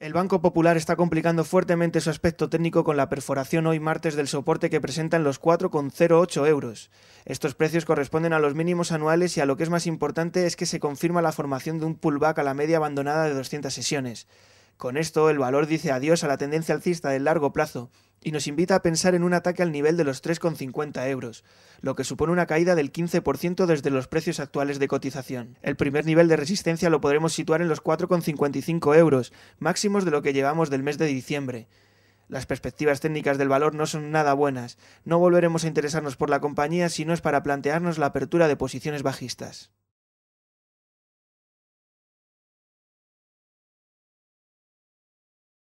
El Banco Popular está complicando fuertemente su aspecto técnico con la perforación hoy martes del soporte que presentan los 4,08 euros. Estos precios corresponden a los mínimos anuales y a lo que es más importante es que se confirma la formación de un pullback a la media abandonada de 200 sesiones. Con esto, el valor dice adiós a la tendencia alcista del largo plazo y nos invita a pensar en un ataque al nivel de los 3,50 euros, lo que supone una caída del 15% desde los precios actuales de cotización. El primer nivel de resistencia lo podremos situar en los 4,55 euros, máximos de lo que llevamos del mes de diciembre. Las perspectivas técnicas del valor no son nada buenas. No volveremos a interesarnos por la compañía si no es para plantearnos la apertura de posiciones bajistas.